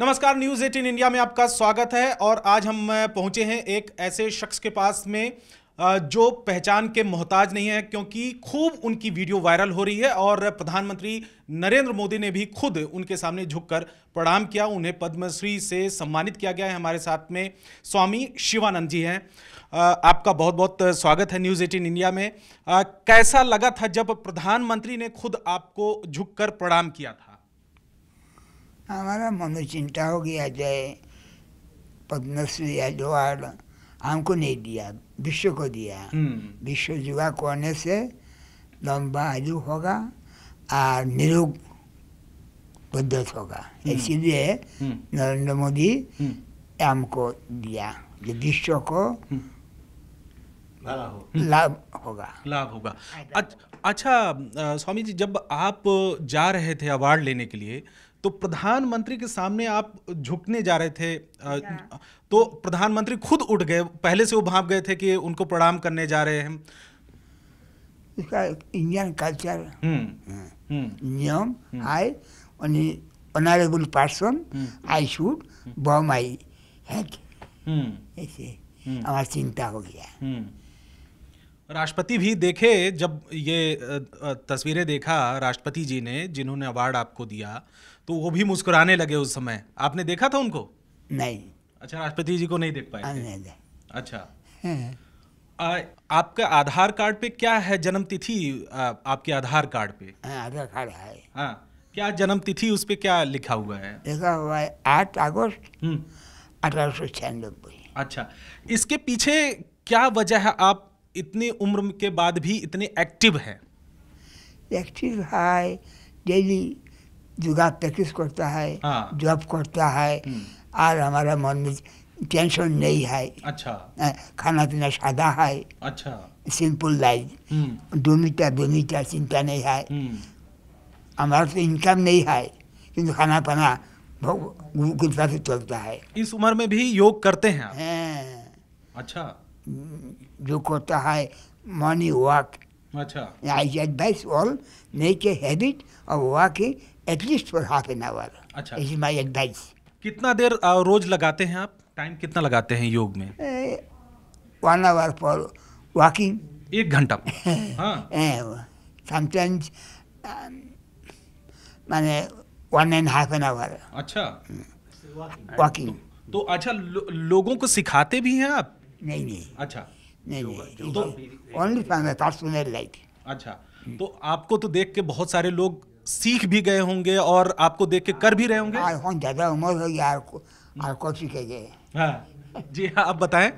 नमस्कार news 18 India में आपका स्वागत है और आज हम पहुंचे हैं एक ऐसे शख्स के पास में जो पहचान के मोहताज नहीं है क्योंकि खूब उनकी वीडियो वायरल हो रही है और प्रधानमंत्री नरेंद्र मोदी ने भी खुद उनके सामने झुककर प्रणाम किया उन्हें पद्मश्री से सम्मानित किया गया है हमारे साथ में स्वामी शिवानंद जी हैं आपका बहुत बहुत स्वागत है न्यूज़ एटीन इंडिया में कैसा लगा था जब प्रधानमंत्री ने खुद आपको झुक प्रणाम किया था हमारा मनोचिंता हो गया जय पद्मश्री अजवाड़ हमको नहीं दिया विश्व को दिया हम्म। विश्व को कोने से लंबा आयु होगा और निरोग पद्धत होगा हम्म। इसीलिए हम्म। नरेंद्र मोदी हमको दिया जो विश्व को लाभ होगा लाभ होगा अच्छा स्वामी जी जब आप जा रहे थे अवार्ड लेने के लिए तो प्रधानमंत्री के सामने आप झुकने जा रहे थे तो प्रधानमंत्री खुद उठ गए पहले से वो भाप गए थे कि उनको प्रणाम करने जा रहे हैं इसका इंडियन कल्चर हम्म, हाँ। हम्म। नियम I honourable person I should bow my head ऐसे हम्म। हमारा चिंता हो गया राष्ट्रपति भी देखे जब ये तस्वीरें देखा राष्ट्रपति जी ने जिन्होंने अवार्ड आपको दिया तो वो भी मुस्कुराने लगे उस समय आपने देखा था उनको नहीं अच्छा राष्ट्रपति जी को नहीं देख पाए हाँ, नहीं, नहीं। अच्छा आ, आपका आधार कार्ड पे क्या है जन्म तिथि आपके आधार कार्ड पे हाँ, आधार कार्ड है हाँ क्या जन्म तिथि उस पर क्या लिखा हुआ है लिखा हुआ है आठ अगस्त हम्म। अठारह सौ छियानबे अच्छा इसके पीछे क्या वजह है आप इतनी उम्र के बाद भी इतने एक्टिव हैं एक्टिव है डेली जुगा प्रैक्टिस करता है हाँ। जॉब करता है हम्म। और हमारा मन में टेंशन नहीं है अच्छा हाँ, खाना पीना सादा है अच्छा सिंपल लाइफ दुमिटा दुमिटा चिंता नहीं है हम्म। हमारा तो इनकम नहीं है किंतु खाना पाना कृपा से चलता है इस उम्र में भी योग करते हैं हाँ। अच्छा जो करता है मॉर्निंग वॉक Achha. अच्छा इज माय एडवाइस कितना देर रोज लगाते हैं आप टाइम कितना लगाते हैं योग में वन आवर फॉर वॉकिंग एक घंटा समटाइम्स हाँ। um, माने one and half an hour अच्छा वॉकिंग तो, तो अच्छा लो, लोगों को सिखाते भी हैं आप नहीं नहीं अच्छा नहीं नहीं तो ओनली ट्रांसफॉर्मेशन लाइट अच्छा तो आपको तो देख के बहुत सारे लोग सीख भी गए होंगे और आपको देख के कर भी रहे होंगे हाँ, ज़्यादा उम्र हो गया और कोशिश सीखे गए हाँ जी हाँ आप बताएं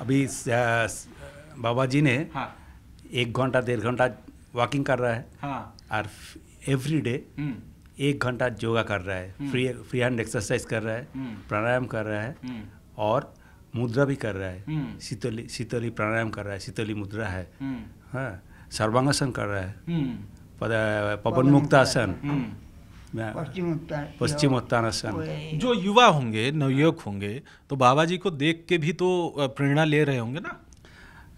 अभी बाबा जी ने हाँ। एक घंटा डेढ़ घंटा वॉकिंग कर रहा है हाँ। और एवरी डे हम्म। एक घंटा योगा कर रहा है फ्री फ्री हैंड एक्सरसाइज कर रहा है हम्म। प्राणायाम कर रहा है हम्म। और मुद्रा भी कर रहा है हम्म। शीतली शीतली प्राणायाम कर रहा है शीतली मुद्रा है हम्म। हाँ सर्वांगासन कर रहा है हम्म। पवन मुक्तासन पश्चिम उत्तानासन जो युवा होंगे नवयुवक होंगे तो बाबा जी को देख के भी तो प्रेरणा ले रहे होंगे ना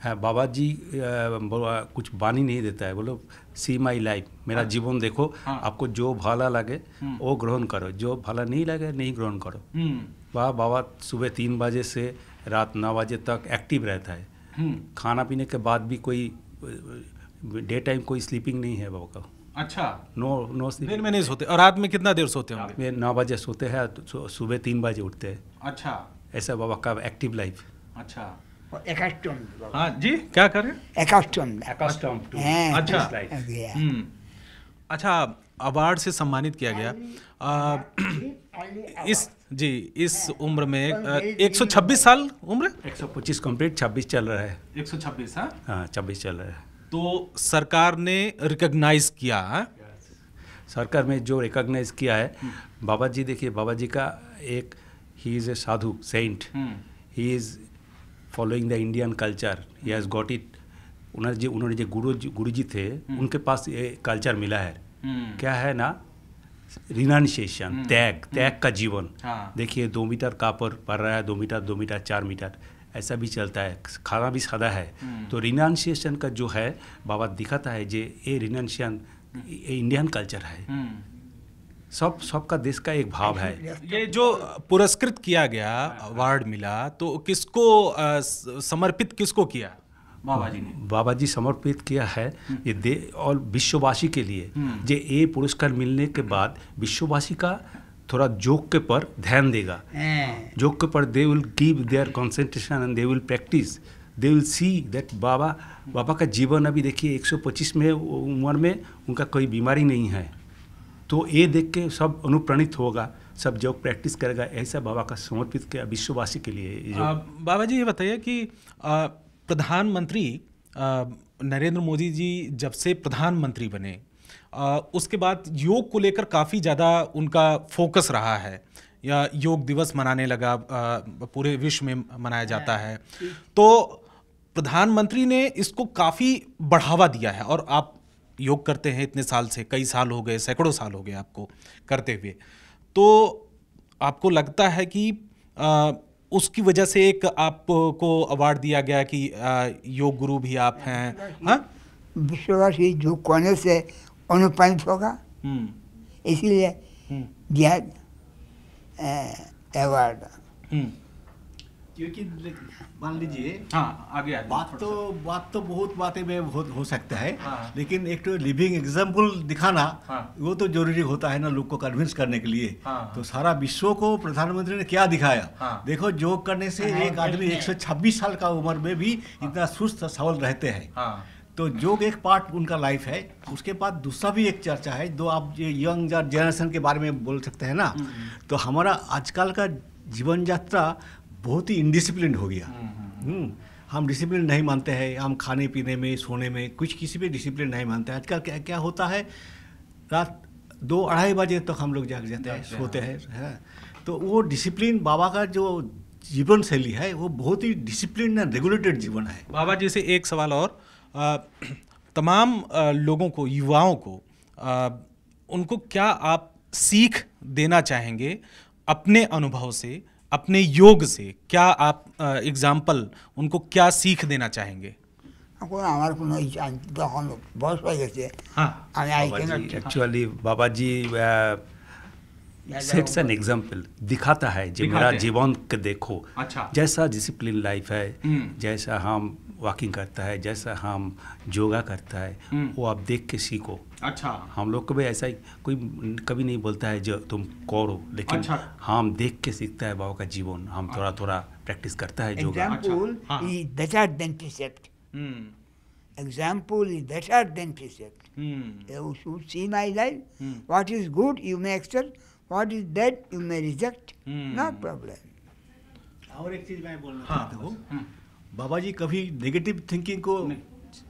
है हाँ, बाबा जी आ, कुछ बानी नहीं देता है बोलो सी माई लाइफ मेरा हाँ। जीवन देखो हाँ। आपको जो भाला लगे हम्म। वो ग्रहण करो जो भाला नहीं लगे नहीं ग्रहण करो हम्म। वह बाबा सुबह तीन बजे से रात नौ बजे तक एक्टिव रहता है हम्म। खाना पीने के बाद भी कोई डे टाइम कोई स्लीपिंग नहीं है बाबा का अच्छा नो नो दिन में नहीं सोते और रात में कितना देर सोते होंगे नौ बजे सोते हैं तो सुबह तीन बजे उठते हैं अच्छा ऐसा बाबा का एक्टिव लाइफ अच्छा हाँ, जी क्या कर रहे हैं हाँ, अच्छा हम्म। अच्छा अवार्ड से सम्मानित किया गया इस जी इस हाँ। उम्र में आ, 126 साल उम्र 125 कंप्लीट 26 चल रहा है 126 हाँ हाँ 26 चल रहा है तो सरकार ने रिकॉग्नाइज किया सरकार में जो रिकॉग्नाइज किया है हम्म। बाबा जी देखिए बाबा जी का एक ही इज़ ए साधु सेंट ही is following the Indian culture ही हैज़ गॉट इट उन्होंने जो उन्होंने जो गुरु गुरु जी थे हम्म। उनके पास ये कल्चर मिला है हम्म। क्या है ना रिनाउंसिएशन तैग तैग का जीवन हाँ। देखिए दो मीटर कापर पड़ रहा है दो मीटर दो मीटर चार मीटर ऐसा भी चलता है खाना भी सादा है हम्म। तो रिनाउंसिएशन का जो है बाबा दिखाता है जे ये रिनाउंसिएशन ये इंडियन कल्चर है सब सबका देश का एक भाव है ये जो पुरस्कृत किया गया अवार्ड मिला तो किसको समर्पित किसको किया बाबा जी ने बाबा जी समर्पित किया है हम्म। ये दे और विश्ववासी के लिए हम्म। जे ये पुरस्कार मिलने के बाद विश्ववासी का थोड़ा जोक के पर ध्यान देगा जोक के पर they will give their concentration and they will practise they will see that Baba Baba का जीवन अभी देखिए 125 में उम्र में उनका कोई बीमारी नहीं है तो ये देख के सब अनुप्राणित होगा सब जो प्रैक्टिस करेगा ऐसा बाबा का समर्पित किया विश्ववासी के लिए आ, बाबा जी ये बताइए कि प्रधानमंत्री नरेंद्र मोदी जी जब से प्रधानमंत्री बने आ, उसके बाद योग को लेकर काफ़ी ज़्यादा उनका फोकस रहा है या योग दिवस मनाने लगा आ, पूरे विश्व में मनाया जाता है हाँ, तो प्रधानमंत्री ने इसको काफ़ी बढ़ावा दिया है और आप योग करते हैं इतने साल से कई साल हो गए सैकड़ों साल हो गए आपको करते हुए तो आपको लगता है कि आ, उसकी वजह से एक आपको अवार्ड दिया गया कि आ, योग गुरु भी आप हैं हाँ? विश्ववासी जो कोने से अनुप्राणित होगा हम्म। इसीलिए हम्म। अवार्ड क्योंकि मान लीजिए हाँ आगे बात तो बात तो बहुत बातें में बहुत हो सकता है हाँ। लेकिन एक तो लिविंग एग्जाम्पल दिखाना हाँ। वो तो जरूरी होता है ना लोग को कन्विंस करने के लिए हाँ। तो सारा विश्व को प्रधानमंत्री ने क्या दिखाया हाँ। देखो योग करने से हाँ। एक आदमी 126 साल का उम्र में भी हाँ। इतना सुस्त सवल रहते हैं हाँ। तो योग एक पार्ट उनका लाइफ है उसके बाद दूसरा भी एक चर्चा है जो आप यंग जनरेशन के बारे में बोल सकते हैं ना हम्म। तो हमारा आजकल का जीवन यात्रा बहुत ही इनडिसिप्लिन हो गया हम्म, हम्म, हम्म। हम डिसिप्लिन नहीं मानते हैं हम खाने पीने में सोने में कुछ किसी भी डिसिप्लिन नहीं मानते हैं आजकल क्या क्या होता है रात दो अढ़ाई बजे तक तो हम लोग जाग जाते हैं सोते हाँ। हैं है तो वो डिसिप्लिन बाबा का जो जीवन शैली है वो बहुत ही डिसिप्लिन एंड रेगुलेटेड जीवन है बाबा जी से एक सवाल और आ, तमाम लोगों को युवाओं को आ, उनको क्या आप सीख देना चाहेंगे अपने अनुभव से अपने योग से क्या आप एग्जाम्पल उनको क्या सीख देना चाहेंगे actually Baba ji sets an example दिखाता है जी मेरा जीवन देखो अच्छा जैसा डिसिप्लिन लाइफ है हम्म। जैसा हम वॉकिंग करता है जैसा हम योगा करता है हम्म। वो आप देख के सीखो अच्छा हम लोग कभी ऐसा ही कोई कभी नहीं बोलता है जो तुम करो लेकिन अच्छा। हम देख के सीखता है बाबा का जीवन हम थोड़ा थोड़ा प्रैक्टिस करता है और एक चीज मैं बोलना हाँ। चाहता हूँ हम्म। बाबा जी कभी नेगेटिव थिंकिंग को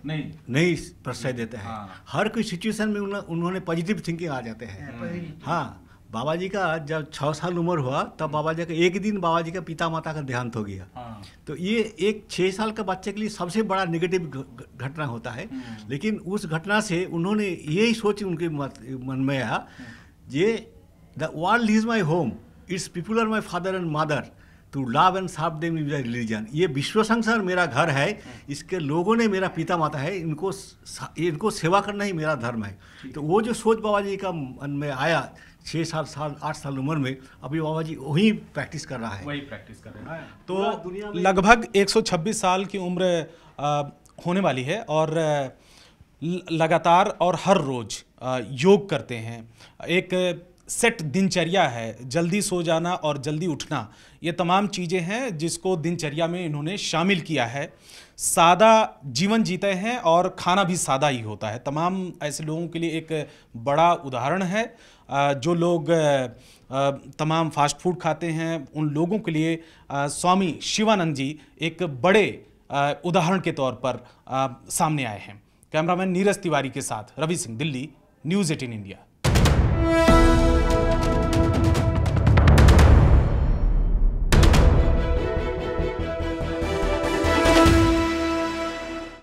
नहीं नहीं प्रश्रय देते हैं हाँ। हर कोई सिचुएशन में उन, उन्होंने पॉजिटिव थिंकिंग आ जाते हैं हाँ, हाँ बाबा जी का जब छः साल उम्र हुआ तब बाबा जी का एक दिन बाबा जी का पिता माता का देहांत हो गया हाँ। तो ये एक छः साल का बच्चे के लिए सबसे बड़ा नेगेटिव घटना होता है लेकिन उस घटना से उन्होंने यही सोच उनके मन में आया ये the world is my home its people are my father and mother to love and serve them is religion ये विश्व संसार मेरा घर है इसके लोगों ने मेरा पिता माता है इनको इनको सेवा करना ही मेरा धर्म है तो वो जो सोच बाबा जी का मन में आया छः सात साल आठ साल उम्र में अभी बाबा जी वही प्रैक्टिस कर रहा है वही प्रैक्टिस कर रहा है तो लगभग 126 साल की उम्र होने वाली है और लगातार और हर रोज योग करते हैं एक सेट दिनचर्या है जल्दी सो जाना और जल्दी उठना ये तमाम चीज़ें हैं जिसको दिनचर्या में इन्होंने शामिल किया है सादा जीवन जीते हैं और खाना भी सादा ही होता है तमाम ऐसे लोगों के लिए एक बड़ा उदाहरण है जो लोग तमाम फास्ट फूड खाते हैं उन लोगों के लिए स्वामी शिवानंद जी एक बड़े उदाहरण के तौर पर सामने आए हैं कैमरामैन नीरज तिवारी के साथ Ravi Singh Delhi news eighteen India